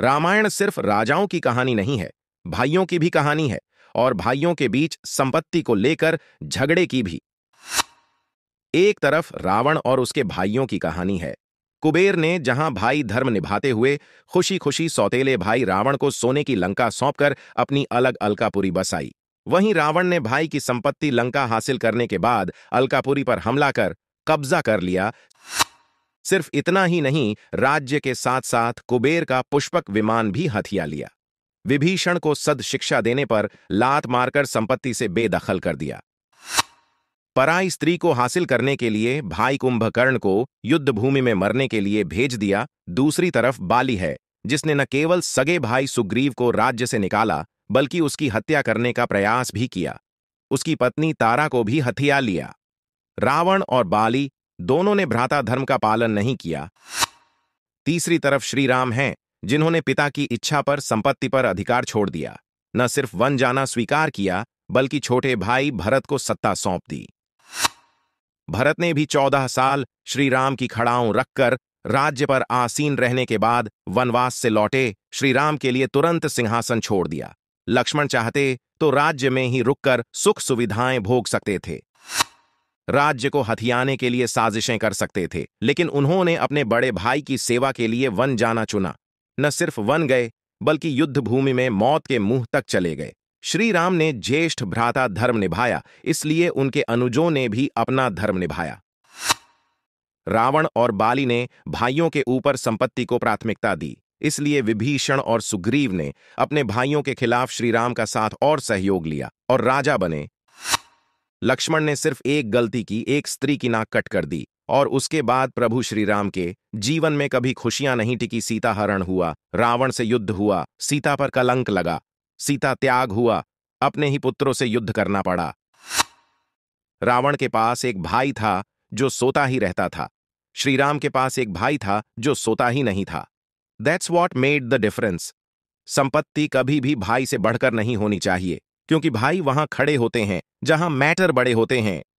रामायण सिर्फ राजाओं की कहानी नहीं है भाइयों की भी कहानी है और भाइयों के बीच संपत्ति को लेकर झगड़े की भी एक तरफ रावण और उसके भाइयों की कहानी है कुबेर ने जहां भाई धर्म निभाते हुए खुशी खुशी सौतेले भाई रावण को सोने की लंका सौंपकर अपनी अलग अलकापुरी बसाई वहीं रावण ने भाई की संपत्ति लंका हासिल करने के बाद अलकापुरी पर हमला कर कब्जा कर लिया सिर्फ इतना ही नहीं राज्य के साथ साथ कुबेर का पुष्पक विमान भी हथिया लिया विभीषण को सद शिक्षा देने पर लात मारकर संपत्ति से बेदखल कर दिया पराई स्त्री को हासिल करने के लिए भाई कुंभकर्ण को युद्ध भूमि में मरने के लिए भेज दिया दूसरी तरफ बाली है जिसने न केवल सगे भाई सुग्रीव को राज्य से निकाला बल्कि उसकी हत्या करने का प्रयास भी किया उसकी पत्नी तारा को भी हथिया लिया रावण और बाली दोनों ने भ्राता धर्म का पालन नहीं किया तीसरी तरफ श्री राम हैं जिन्होंने पिता की इच्छा पर संपत्ति पर अधिकार छोड़ दिया न सिर्फ वन जाना स्वीकार किया बल्कि छोटे भाई भरत को सत्ता सौंप दी भरत ने भी चौदह साल श्री राम की खड़ाओं रखकर राज्य पर आसीन रहने के बाद वनवास से लौटे श्रीराम के लिए तुरंत सिंहासन छोड़ दिया लक्ष्मण चाहते तो राज्य में ही रुककर सुख सुविधाएं भोग सकते थे राज्य को हथियाने के लिए साजिशें कर सकते थे लेकिन उन्होंने अपने बड़े भाई की सेवा के लिए वन जाना चुना न सिर्फ वन गए बल्कि युद्ध भूमि में मौत के मुंह तक चले गए श्री राम ने ज्येष्ठ भ्राता धर्म निभाया इसलिए उनके अनुजों ने भी अपना धर्म निभाया रावण और बाली ने भाइयों के ऊपर संपत्ति को प्राथमिकता दी इसलिए विभीषण और सुग्रीव ने अपने भाइयों के खिलाफ श्रीराम का साथ और सहयोग लिया और राजा बने लक्ष्मण ने सिर्फ एक गलती की एक स्त्री की नाक कट कर दी और उसके बाद प्रभु श्री राम के जीवन में कभी खुशियां नहीं टिकी सीता हरण हुआ रावण से युद्ध हुआ सीता पर कलंक लगा सीता त्याग हुआ अपने ही पुत्रों से युद्ध करना पड़ा रावण के पास एक भाई था जो सोता ही रहता था श्रीराम के पास एक भाई था जो सोता ही नहीं था that's what made the difference संपत्ति कभी भी भाई से बढ़कर नहीं होनी चाहिए क्योंकि भाई वहां खड़े होते हैं जहां मैटर बड़े होते हैं